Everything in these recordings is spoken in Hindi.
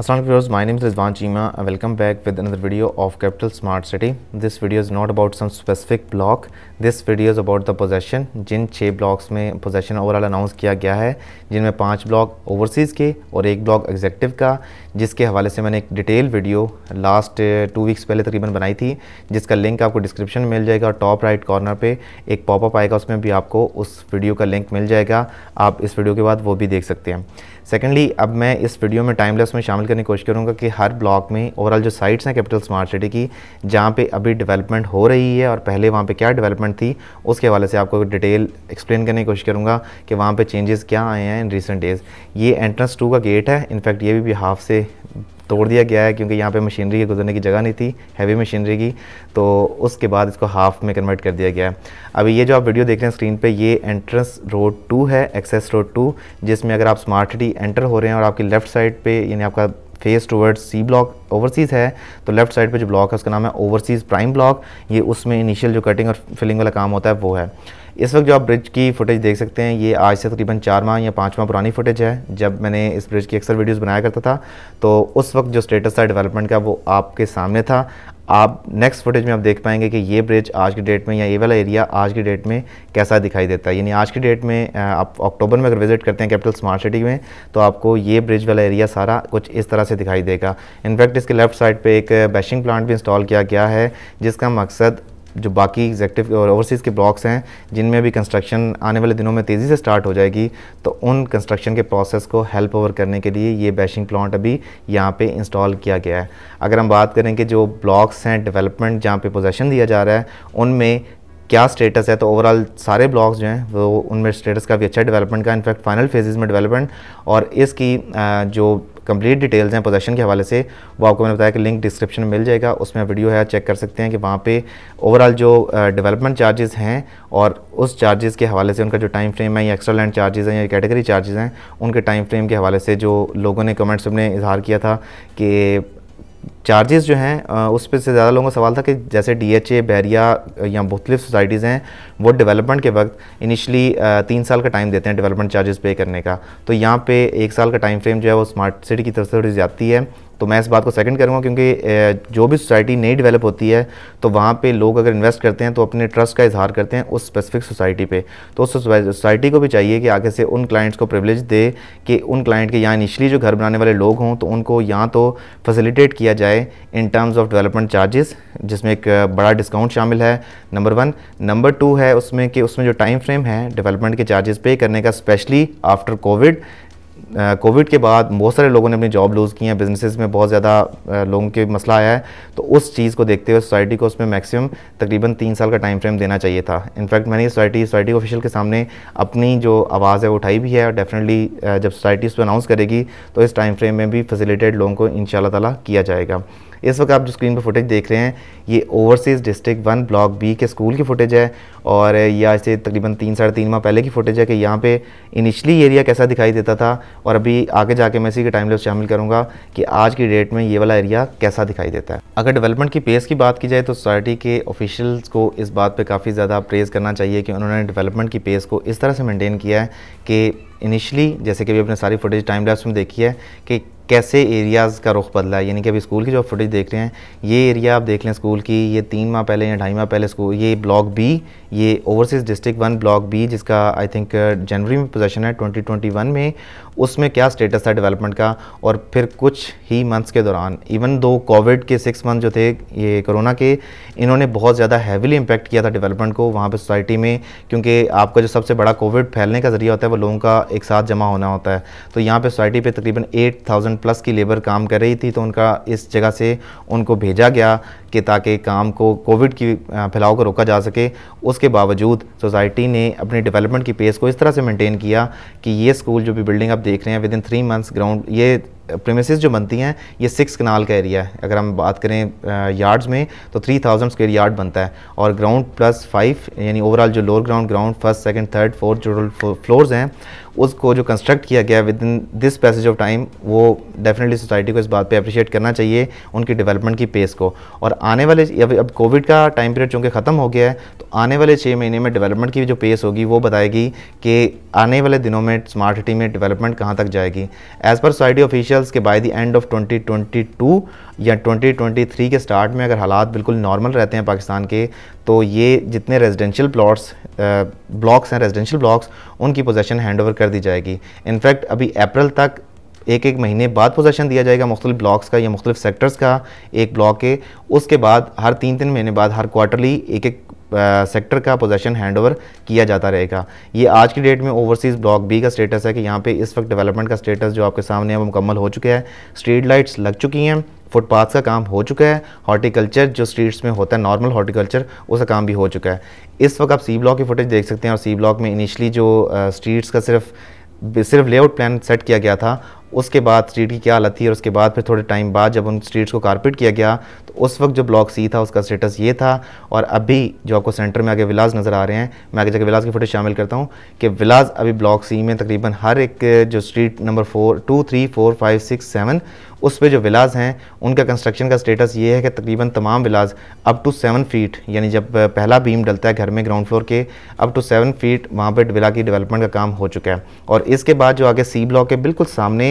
Assalamu viewers, my name is Rizwan Chima. I welcome back with another video of Capital Smart City. This video is not about some specific block. This video is about the possession. जिन छः blocks में possession overall announce किया गया है जिनमें पांच block overseas के और एक block executive का जिसके हवाले से मैंने एक detail video last two weeks पहले तकरीबन बनाई थी जिसका link आपको description मिल जाएगा और top right corner पे एक pop-up आएगा उसमें भी आपको उस video का link मिल जाएगा आप इस video के बाद वो भी देख सकते हैं सेकेंडली अब मैं इस वीडियो में टाइमलेस में शामिल करने की कोशिश करूँगा कि हर ब्लॉक में ओवरऑल जो साइट्स हैं कैपिटल स्मार्ट सिटी की जहाँ पे अभी डेवलपमेंट हो रही है और पहले वहाँ पे क्या डेवलपमेंट थी उसके हवाले से आपको डिटेल एक्सप्लेन करने की कोशिश करूँगा कि वहाँ पर चेंजेस क्या आए हैं इन रिसेंट डेज़ ये एंट्रेंस टू का गेट है इनफैक्ट ये भी हाफ से तोड़ दिया गया है क्योंकि यहाँ पे मशीनरी के गुजरने की जगह नहीं थी हैवी मशीनरी की तो उसके बाद इसको हाफ में कन्वर्ट कर दिया गया है अभी ये जो आप वीडियो देख रहे हैं स्क्रीन पे ये एंट्रेंस रोड टू है एक्सेस रोड टू जिसमें अगर आप स्मार्ट सिटी एंटर हो रहे हैं और आपकी लेफ्ट साइड पर यानी आपका face towards C block overseas है तो लेफ्ट साइड पर जो ब्लॉक है उसका नाम है ओवरसीज़ प्राइम ब्लॉक ये उसमें इनिशियल जो कटिंग और फिलिंग वाला काम होता है वो है इस वक्त जो आप ब्रिज की फुटेज देख सकते हैं ये आज से तकरीबन चार माह या पाँच माह पुरानी फुटेज है जब मैंने इस ब्रिज की अक्सर वीडियोज़ बनाया करता था तो उस वक्त जो स्टेटस था डेवलपमेंट का वो आपके सामने था आप नेक्स्ट फुटेज में आप देख पाएंगे कि ये ब्रिज आज की डेट में या ये वाला एरिया आज की डेट में कैसा दिखाई देता है यानी आज की डेट में आप अक्टूबर में अगर विजिट करते हैं कैपिटल स्मार्ट सिटी में तो आपको ये ब्रिज वाला एरिया सारा कुछ इस तरह से दिखाई देगा इनफैक्ट इसके लेफ्ट साइड पे एक बैशिंग प्लांट भी इंस्टॉल किया गया है जिसका मकसद जो बाकी एग्जेक्टिव और ओवरसीज़ के ब्लॉक्स हैं जिनमें भी कंस्ट्रक्शन आने वाले दिनों में तेज़ी से स्टार्ट हो जाएगी तो उन कंस्ट्रक्शन के प्रोसेस को हेल्प ओवर करने के लिए ये बैशिंग प्लांट अभी यहाँ पे इंस्टॉल किया गया है अगर हम बात करें कि जो ब्लॉक्स हैं डेवलपमेंट जहाँ पे पोजेशन दिया जा रहा है उनमें क्या स्टेटस है तो ओवरऑल सारे ब्लॉग्स जो हैं वो उनमें स्टेटस काफ़ी अच्छा डेवलपमेंट का इनफैक्ट फाइनल फेजेस में डेवलपमेंट और इसकी जो कंप्लीट डिटेल्स हैं पोजेशन के हवाले से वो आपको मैंने बताया कि लिंक डिस्क्रिप्शन में मिल जाएगा उसमें वीडियो है चेक कर सकते हैं कि वहाँ पे ओवरऑल जो डेवलपमेंट चार्जेस हैं और उस चार्जेस के हवाले से उनका जो टाइम फ्रेम है या एक्स्ट्रा लैंड चार्जेस हैं या कैटेगरी चार्जेस हैं उनके टाइम फ्रेम के हवाले से जो लोगों ने कमेंट्स में इजहार किया था कि चार्जेस जो हैं उस पर से ज़्यादा लोगों का सवाल था कि जैसे डी एच ए बैरिया या मुख्तलिफ सोसाइटीज़ हैं वो डेवलपमेंट के वक्त इनिशली तीन साल का टाइम देते हैं डेवलपमेंट चार्जेस पे करने का तो यहाँ पे एक साल का टाइम फ्रेम जो है वो स्मार्ट सिटी की तरफ से थोड़ी ज़्यादा है तो मैं इस बात को सेकंड करूँगा क्योंकि जो भी सोसाइटी नई डेवलप होती है तो वहाँ पे लोग अगर इन्वेस्ट करते हैं तो अपने ट्रस्ट का इजहार करते हैं उस स्पेसिफिक सोसाइटी पे तो उस सोसाइटी को भी चाहिए कि आगे से उन क्लाइंट्स को प्रिविलेज दे कि उन क्लाइंट के यहाँ इनिशली जो घर बनाने वाले लोग हों तो उनको यहाँ तो फैसिलिटेट किया जाए है in terms of development charges जिसमें एक बड़ा डिस्काउंट शामिल है नंबर वन नंबर टू है उसमें कि उसमें जो टाइम फ्रेम है डेवलपमेंट के चार्जेस पे करने का स्पेशली आफ्टर कोविड कोविड के बाद बहुत सारे लोगों ने अपनी जॉब लूज़ की हैं बिजनेसेस में बहुत ज़्यादा लोगों के मसला आया है तो उस चीज़ को देखते हुए सोसाइटी को उसमें मैक्सिमम तकरीबन तीन साल का टाइम फ्रेम देना चाहिए था इनफैक्ट मैंने सोसाइटी सोसाइटी ऑफिशियल के सामने अपनी जो आवाज़ है वो उठाई भी है और डेफिनेटली जब सोसाइटी इस अनाउंस करेगी तो इस टाइम फ्रेम में भी फैसिलिटेड लोगों को इन शाला किया जाएगा इस वक्त आप जो स्क्रीन पर फुटेज देख रहे हैं ये overseas district one block B के स्कूल की फुटेज है और ये आज से तकरीबन तीन साढ़े तीन माह पहले की फुटेज है कि यहाँ पे इनिशली एरिया कैसा दिखाई देता था और अभी आगे जाके मैं इसी के टाइम लेस शामिल करूँगा कि आज की डेट में ये वाला एरिया कैसा दिखाई देता है अगर डेवलपमेंट की पेस की बात की जाए तो सोसाइटी के ऑफिशल्स को इस बात पर काफ़ी ज़्यादा प्रेज़ करना चाहिए कि उन्होंने डेवलपमेंट की पेस को इस तरह से मेनटेन किया है कि इनिशली जैसे कि अभी अपने सारी फुटेज टाइम लैप्स में देखी है कि कैसे एरियाज़ का रुख बदला है यानी कि अभी स्कूल की जो फुटेज देख रहे हैं ये एरिया आप देख लें स्कूल की ये तीन माह पहले या ढाई माह पहले स्कूल ये ब्लॉक बी ये overseas district one block B जिसका आई थिंक जनवरी में पोजेशन है 2021 में उसमें क्या स्टेटस था डेवलपमेंट का और फिर कुछ ही मंथ्स के दौरान इवन दो कोविड के सिक्स मंथ जो थे ये कोरोना के इन्होंने बहुत ज़्यादा हैविली इम्पेक्ट किया था डेवलपमेंट को वहाँ पर सोसाइटी में क्योंकि आपका जो सबसे बड़ा कोविड फैलने का ज़रिया होता है वो लोगों का एक साथ जमा होना होता है तो यहाँ पर सोसाइटी पर तकरीबन एट थाउजेंड प्लस की लेबर काम कर रही थी तो उनका इस जगह से उनको भेजा गया कि ताकि काम को कोविड की फैलाव को रोका जा सके उसके बावजूद सोसाइटी ने अपने डेवलपमेंट की पेस को इस तरह से मेंटेन किया कि ये स्कूल जो भी बिल्डिंग आप देख रहे हैं within three months ground ये प्रेमिस जो बनती हैं ये सिक्स कनाल का एरिया है अगर हम बात करें यार्ड्स में तो थ्री थाउजेंड स्क्वेयर यार्ड बनता है और ग्राउंड प्लस फाइव यानी ओवरऑल जो lower ground ground first second third fourth जो फ्लोर्स हैं उसको जो कंस्ट्रक्ट किया गया within this passage of time वो डेफिनेटली सोसाइटी को इस बात पे अप्रिशिएट करना चाहिए उनकी डेवलपमेंट की पेस को और आने वाले अब कोविड का टाइम पीरियड चूँकि ख़त्म हो गया है तो आने वाले छः महीने में डेवलपमेंट की जो पेस होगी वो बताएगी कि आने वाले दिनों में स्मार्ट सिटी में डेवलपमेंट कहाँ तक जाएगी एज़ पर सोसाइटी ऑफिशियल्स के by the end of twenty या 2023 के स्टार्ट में अगर हालात बिल्कुल नॉर्मल रहते हैं पाकिस्तान के तो ये जितने रेजिडेंशियल प्लॉट्स ब्लॉक्स हैं रेजिडेंशियल ब्लॉक्स उनकी पोजेसन हैंड ओवर कर दी जाएगी इनफैक्ट अभी अप्रैल तक एक एक महीने बाद पोजेसन दिया जाएगा मुख्तलिफ ब्लॉक्स का या मुख्तलिफ सेक्टर्स का एक ब्लॉक के उसके बाद हर तीन तीन महीने बाद हर क्वार्टरली एक एक सेक्टर का पोजेशन हैंडओवर किया जाता रहेगा ये आज की डेट में ओवरसीज़ ब्लॉक बी का स्टेटस है कि यहाँ पे इस वक्त डेवलपमेंट का स्टेटस जो आपके सामने है वो मुकम्मल हो चुका है स्ट्रीट लाइट्स लग चुकी हैं फुटपाथ का काम हो चुका है हॉर्टिकल्चर जो स्ट्रीट्स में होता है नॉर्मल हॉर्टिकल्चर उसका काम भी हो चुका है इस वक्त आप सी ब्लॉक की फुटेज देख सकते हैं और सी ब्लॉक में इनिशली जो स्ट्रीट्स का सिर्फ सिर्फ लेआउट प्लान सेट किया गया था उसके बाद स्ट्रीट की क्या हालत थी और उसके बाद फिर थोड़े टाइम बाद जब उन स्ट्रीट्स को कारपेट किया गया तो उस वक्त जो ब्लॉक सी था उसका स्टेटस ये था और अभी जो आपको सेंटर में आगे विलाज नज़र आ रहे हैं मैं आगे जाकर विलाज की फ़ोटो शामिल करता हूँ कि विलाज अभी ब्लॉक सी में तकरीबन हर एक जो street number four two three four five six seven उस पर जो विलाज हैं उनका कंस्ट्रक्शन का स्टेटस ये है कि तकरीबन तमाम villas up to seven feet यानी जब पहला बीम डलता है घर में ग्राउंड फ्लोर के अप टू सेवन फीट वहाँ पर विला की डेवलपमेंट का काम हो चुका है और इसके बाद जो आगे सी ब्लॉक के बिल्कुल सामने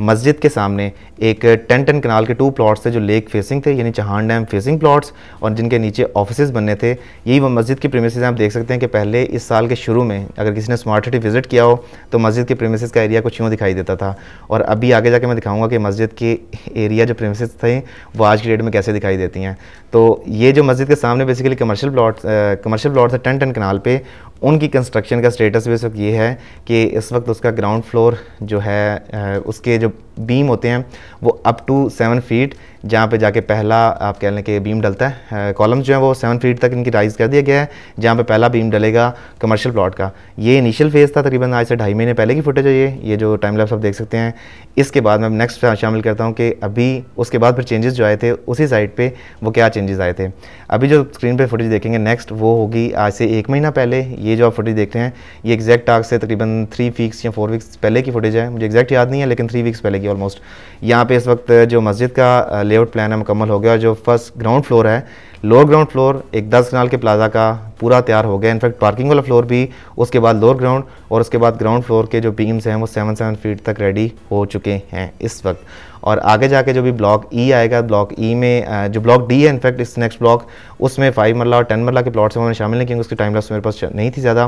मस्जिद के सामने एक टेन एंड कनाल के टू प्लॉट्स थे जो लेक फेसिंग थे यानी चहान डैम फेसिंग प्लॉट्स और जिनके नीचे ऑफिस बनने थे यही वो मस्जिद की प्रेमिसज आप देख सकते हैं कि पहले इस साल के शुरू में अगर किसी ने स्मार्ट सिटी विज़िट किया हो तो मस्जिद के प्रेमिस का एरिया कुछ यूँ दिखाई देता था और अभी आगे जाके मैं दिखाऊँगा कि मस्जिद के एरिया जो प्रेमिस थे वो आज की डेट में कैसे दिखाई देती हैं तो ये जो मस्जिद के सामने basically commercial plot commercial plot था टेन एंड कनाल पर उनकी कंस्ट्रक्शन का स्टेटस भी इस वक्त ये है कि इस वक्त उसका ग्राउंड फ्लोर जो है उसके gidip बीम होते हैं वो अप टू सेवन फीट जहाँ पे जाके पहला आप कह लें कि बीम डलता है कॉलम्स जो है वो सेवन फीट तक इनकी राइज़ कर दिया गया है जहाँ पे पहला बीम डलेगा कमर्शियल प्लॉट का ये इनिशियल फेज़ था तकरीबन आज से ढाई महीने पहले की फुटेज है ये ये जो टाइम लैप्स आप देख सकते हैं इसके बाद मैं नेक्स्ट शामिल करता हूँ कि अभी उसके बाद फिर चेंजेस जो आए थे उसी साइड पर वो क्या चेंजेस आए थे अभी जो स्क्रीन पर फुटेज देखेंगे नेक्स्ट वो होगी आज से एक महीना पहले ये जो आप फुटेज देख रहे हैं ये एग्जैक्ट आग से तकरीबन थ्री वीक्स या फोर वीक्स पहले की फुटेज है मुझे एग्जैक्ट याद नहीं है लेकिन थ्री वीक्स पहले की ऑलमोस्ट यहाँ पे इस वक्त जो मस्जिद का लेआउट प्लान है मुकम्मल हो गया और जो फर्स्ट ग्राउंड फ्लोर है लोअर ग्राउंड फ्लोर एक दस कनाल के प्लाजा का पूरा तैयार हो गया इनफैक्ट पार्किंग वाला फ्लोर भी उसके बाद लोअर ग्राउंड और उसके बाद ग्राउंड फ्लोर के जो बीम्स हैं वो सेवन सेवन फीट तक रेडी हो चुके हैं इस वक्त और आगे जाके जो भी ब्लॉक ई e आएगा ब्लॉक ई e में जो ब्लॉक डी है इनफैक्ट इस नेक्स्ट ब्लॉक उसमें फाइव मरला और टेन मरला के प्लॉट्स हैं शामिल नहीं किए उसकी टाइम लॉस मेरे पास नहीं थी ज़्यादा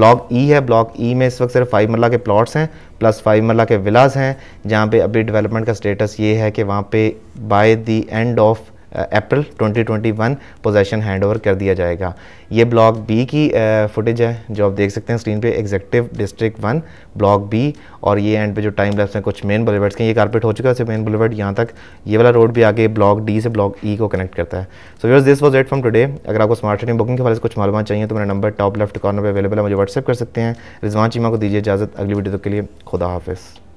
ब्लॉक ई e है ब्लॉक ई में इस वक्त सिर्फ फाइव मरला के प्लॉट्स हैं प्लस फाइव मरला के विलाज हैं जहाँ पे अभी डेवलपमेंट का स्टेटस ये है कि वहाँ पे by the end of April 2021 possession handover कर दिया जाएगा ये ब्लॉक बी की फुटेज है जो आप देख सकते हैं स्क्रीन पे executive district one block B और ये एंड पे जो टाइम लैप्स हैं कुछ मेन बुलेवर्ड्स के ये कारपेट हो चुका है मेन बुलेवर्ड यहाँ तक ये वाला रोड भी आगे ब्लॉक डी से ब्लॉक ई e को कनेक्ट करता है so yours this was it from today अगर आपको स्मार्ट सिटी बुकिंग के हवाले से कुछ मालूम चाहिए तो मेरा नंबर टॉप लेफ्ट कॉर्नर पर अवेलेबल है मुझे व्हाट्सअप कर सकते हैं रिजवान चीमा को दीजिए इजाज़त अगली वीडियो के लिए खुदा हाफिज़